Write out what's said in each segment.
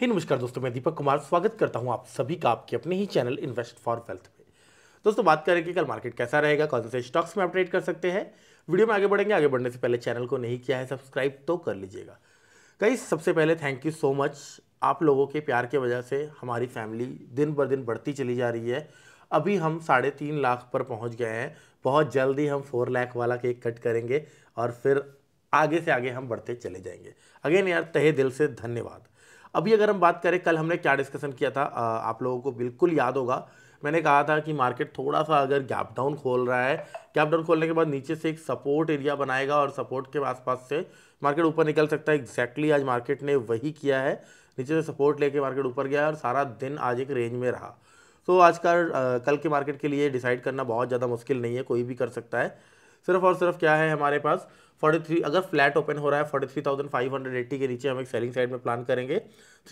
ही नमस्कार दोस्तों मैं दीपक कुमार स्वागत करता हूं आप सभी का आपके अपने ही चैनल इन्वेस्ट फॉर वेल्थ पे दोस्तों बात करें कि कल मार्केट कैसा रहेगा कौन से स्टॉक्स में अपडेट कर सकते हैं वीडियो में आगे बढ़ेंगे आगे बढ़ने से पहले चैनल को नहीं किया है सब्सक्राइब तो कर लीजिएगा कई सबसे पहले थैंक यू सो मच आप लोगों के प्यार की वजह से हमारी फैमिली दिन ब दिन बढ़ती चली जा रही है अभी हम साढ़े तीन लाख पर पहुंच गए हैं बहुत जल्दी हम फोर लाख वाला केक कट करेंगे और फिर आगे से आगे हम बढ़ते चले जाएंगे अगेन यार तहे दिल से धन्यवाद अभी अगर हम बात करें कल हमने क्या डिस्कशन किया था आप लोगों को बिल्कुल याद होगा मैंने कहा था कि मार्केट थोड़ा सा अगर गैप डाउन खोल रहा है गैप डाउन खोलने के बाद नीचे से एक सपोर्ट एरिया बनाएगा और सपोर्ट के आसपास से मार्केट ऊपर निकल सकता है एग्जैक्टली आज मार्केट ने वही किया है नीचे से सपोर्ट लेके मार्केट ऊपर गया और सारा दिन आज एक रेंज में रहा तो आज का कल के मार्केट के लिए डिसाइड करना बहुत ज़्यादा मुश्किल नहीं है कोई भी कर सकता है सिर्फ और सिर्फ क्या है हमारे पास 43 अगर फ्लैट ओपन हो रहा है 43,580 के नीचे हम एक सेलिंग साइड में प्लान करेंगे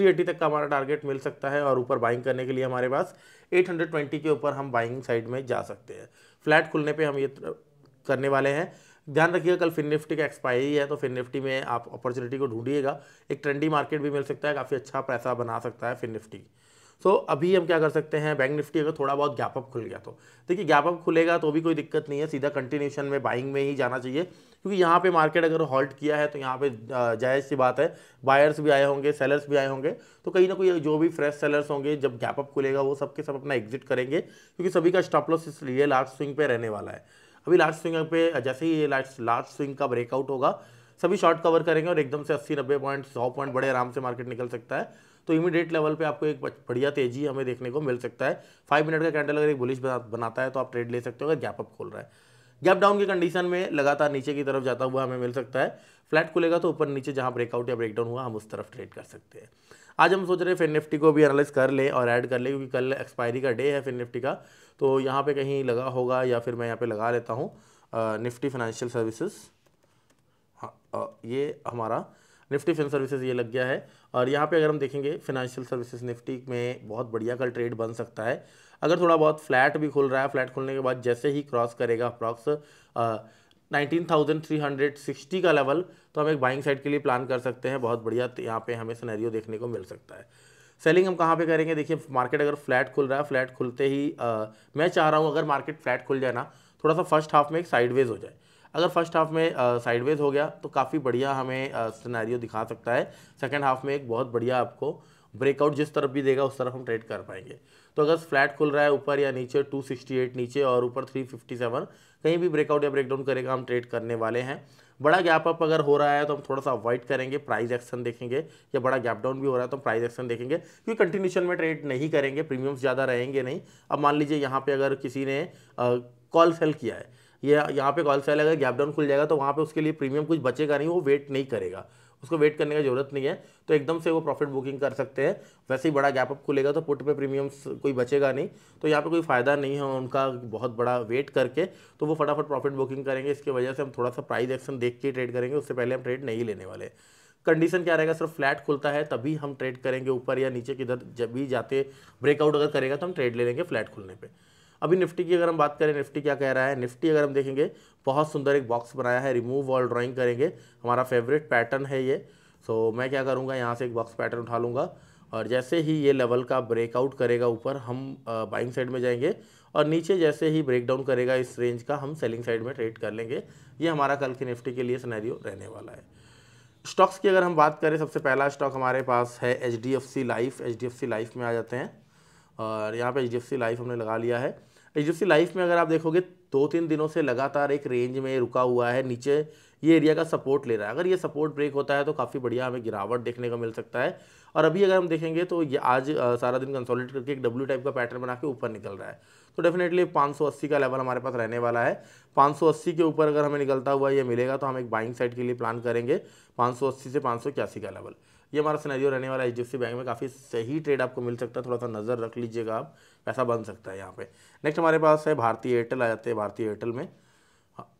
380 तक का हमारा टारगेट मिल सकता है और ऊपर बाइंग करने के लिए हमारे पास 820 के ऊपर हम बाइंग साइड में जा सकते हैं फ्लैट खुलने पे हम ये करने वाले हैं ध्यान रखिएगा कल फिन निफ्टी का एक्सपायरी है तो फिन निफ्टी में आप अपॉर्चुनिटी को ढूंढिएगा एक ट्रेंडी मार्केट भी मिल सकता है काफ़ी अच्छा पैसा बना सकता है फिन निफ्टी सो so, अभी हम क्या कर सकते हैं बैंक निफ्टी अगर थोड़ा बहुत गैप अप खुल गया तो देखिए गैप अप खुलेगा तो भी कोई दिक्कत नहीं है सीधा कंटिन्यूशन में बाइंग में ही जाना चाहिए क्योंकि यहाँ पे मार्केट अगर हॉल्ट किया है तो यहाँ पे जायज़ सी बात है बायर्स भी आए होंगे सेलर्स भी आए होंगे तो कहीं ना कहीं जो भी फ्रेश सेलर्स होंगे जब गैप अप खुलेगा वो सबके सब अपना एग्जिट करेंगे क्योंकि सभी का स्टॉप लॉस इसलिए लार्ज स्विंग पे रहने वाला है अभी लार्ज स्विंग पे जैसे ही ये लार्ज स्विंग का ब्रेकआउट होगा सभी शॉर्ट कवर करेंगे और एकदम से अस्सी नब्बे पॉइंट सौ पॉइंट बड़े आराम से मार्केट निकल सकता है तो इमीडिएट लेवल पे आपको एक बढ़िया तेजी हमें देखने को मिल सकता है फाइव मिनट का कैंडल अगर एक बुलिश बनाता है तो आप ट्रेड ले सकते हो अगर गैप अप खोल रहा है गैप डाउन की कंडीशन में लगातार नीचे की तरफ जाता हुआ हमें मिल सकता है फ्लैट खुलेगा तो ऊपर नीचे जहाँ ब्रेकआउट या ब्रेकडाउन हुआ हम उस तरफ ट्रेड कर सकते हैं आज हम सोच रहे हैं फिन निफ्टी को भी एनालाइज कर लें और ऐड कर लें क्योंकि कल एक्सपायरी का डे है फिन निफ्टी का तो यहाँ पे कहीं लगा होगा या फिर मैं यहाँ पे लगा लेता हूँ निफ्टी फाइनेंशियल सर्विसेज़ ये हमारा निफ्टी फिन सर्विसेज ये लग गया है और यहाँ पे अगर हम देखेंगे फिनेंशियल सर्विसेज निफ्टी में बहुत बढ़िया का ट्रेड बन सकता है अगर थोड़ा बहुत फ्लैट भी खुल रहा है फ्लैट खुलने के बाद जैसे ही क्रॉस करेगा approx nineteen thousand three hundred sixty का लेवल तो हम एक बाइंग साइड के लिए प्लान कर सकते हैं बहुत बढ़िया यहाँ पर हमें सिनेरियो देखने को मिल सकता है सेलिंग हम कहाँ पे करेंगे देखिए मार्केट अगर फ्लैट खुल रहा है फ्लैट खुलते ही आ, मैं चाह रहा हूँ अगर मार्केट फ्लैट खुल जाए ना थोड़ा सा फर्स्ट हाफ में एक साइडवेज हो जाए अगर फर्स्ट हाफ में साइडवेज हो गया तो काफ़ी बढ़िया हमें सिनेरियो दिखा सकता है सेकेंड हाफ में एक बहुत बढ़िया आपको ब्रेकआउट जिस तरफ भी देगा उस तरफ हम ट्रेड कर पाएंगे तो अगर फ्लैट खुल रहा है ऊपर या नीचे 268 नीचे और ऊपर 357 कहीं भी ब्रेकआउट या ब्रेकडाउन करेगा हम ट्रेड करने वाले हैं बड़ा गैप अप अगर हो रहा है तो हम थोड़ा सा अवॉइड करेंगे प्राइस एक्शन देखेंगे या बड़ा गैप डाउन भी हो रहा है तो हम प्राइस एक्शन देखेंगे क्योंकि कंटिन्यूशन में ट्रेड नहीं करेंगे प्रीमियम्स ज़्यादा रहेंगे नहीं अब मान लीजिए यहाँ पर अगर किसी ने कॉल सेल किया है ये यह यहाँ पे कॉल सेल अगर गैप डाउन खुल जाएगा तो वहाँ पे उसके लिए प्रीमियम कुछ बचेगा नहीं वो वेट नहीं करेगा उसको वेट करने की जरूरत नहीं है तो एकदम से वो प्रॉफिट बुकिंग कर सकते हैं वैसे ही बड़ा गैप अप खुलेगा तो पुट पे प्रीमियम्स कोई बचेगा नहीं तो यहाँ पे कोई फ़ायदा नहीं है उनका बहुत बड़ा वेट करके तो वो फटाफट प्रॉफिट बुकिंग करेंगे इसकी वजह से हम थोड़ा सा प्राइस एक्शन देख के ट्रेड करेंगे उससे पहले हम ट्रेड नहीं लेने वाले कंडीशन क्या रहेगा सिर्फ फ्लैट खुलता है तभी हम ट्रेड करेंगे ऊपर या नीचे किधर जब भी जाते ब्रेकआउट अगर करेगा तो हम ट्रेड ले लेंगे फ्लैट खुलने पर अभी निफ्टी की अगर हम बात करें निफ्टी क्या कह रहा है निफ्टी अगर हम देखेंगे बहुत सुंदर एक बॉक्स बनाया है रिमूव वॉल ड्राइंग करेंगे हमारा फेवरेट पैटर्न है ये सो मैं क्या करूँगा यहाँ से एक बॉक्स पैटर्न उठा लूँगा और जैसे ही ये लेवल का ब्रेकआउट करेगा ऊपर हम बाइंग साइड में जाएंगे और नीचे जैसे ही ब्रेकडाउन करेगा इस रेंज का हम सेलिंग साइड में ट्रेड कर लेंगे ये हमारा कल की निफ्टी के लिए सिनेरियो रहने वाला है स्टॉक्स की अगर हम बात करें सबसे पहला स्टॉक हमारे पास है H D F C life H D F C life में आ जाते हैं और यहाँ पे एच लाइफ हमने लगा लिया है एच लाइफ में अगर आप देखोगे दो तीन दिनों से लगातार एक रेंज में रुका हुआ है नीचे ये एरिया का सपोर्ट ले रहा है अगर ये सपोर्ट ब्रेक होता है तो काफ़ी बढ़िया हमें गिरावट देखने को मिल सकता है और अभी अगर हम देखेंगे तो ये आज सारा दिन कंसोलिडेट करके एक डब्ल्यू टाइप का पैटर्न बना के ऊपर निकल रहा है तो डेफिनेटली 580 का लेवल हमारे पास रहने वाला है 580 के ऊपर अगर हमें निकलता हुआ ये मिलेगा तो हम एक बाइंग साइड के लिए प्लान करेंगे पाँच से पाँच का लेवल ये हमारा सिनेरियो रहने वाला है एच बैंक में काफ़ी सही ट्रेड आपको मिल सकता है थोड़ा सा नज़र रख लीजिएगा आप पैसा बन सकता है यहाँ पे नेक्स्ट हमारे पास है भारतीय एयरटेल आ जाते हैं भारतीय एयरटेल में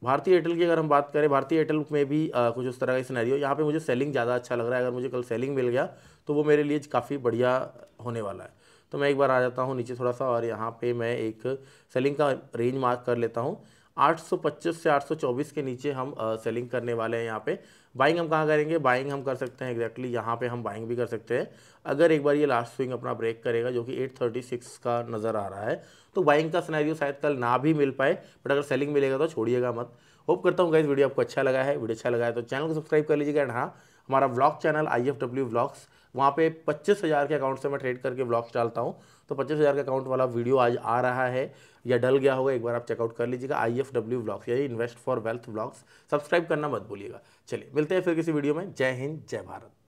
भारतीय एयरटेल की अगर हम बात करें भारतीय एयरटेल में भी आ, कुछ उस तरह का सिनेरियो यहाँ पर मुझे सेलिंग ज़्यादा अच्छा लग रहा है अगर मुझे कल सेलिंग मिल गया तो वो मेरे लिए काफ़ी बढ़िया होने वाला है तो मैं एक बार आ जाता हूँ नीचे थोड़ा सा और यहाँ पे मैं एक सेलिंग का रेंज मार्क कर लेता हूँ 825 से 824 के नीचे हम सेलिंग करने वाले हैं यहाँ पे बाइंग हम कहाँ करेंगे बाइंग हम कर सकते हैं एग्जैक्टली exactly यहाँ पे हम बाइंग भी कर सकते हैं अगर एक बार ये लास्ट स्विंग अपना ब्रेक करेगा जो कि 836 का नज़र आ रहा है तो बाइंग का सिनेरियो शायद कल ना भी मिल पाए बट अगर सेलिंग मिलेगा तो छोड़िएगा मत होप करता हूँ गाइज वीडियो आपको अच्छा लगा है वीडियो अच्छा लगा है तो चैनल को सब्सक्राइब कर लीजिएगा एंड हाँ हमारा blog channel I F W blogs वहाँ पे पच्चीस हज़ार के अकाउंट से मैं ट्रेड करके ब्लॉग्स डालता हूँ तो पच्चीस हज़ार के अकाउंट वाला वीडियो आज आ रहा है या डल गया होगा एक बार आप चेकआउट कर लीजिएगा आई एफ डब्ल्यू ब्लॉग्स यही invest for wealth blogs subscribe करना मत भूलिएगा चलिए मिलते हैं फिर किसी वीडियो में जय हिंद जय भारत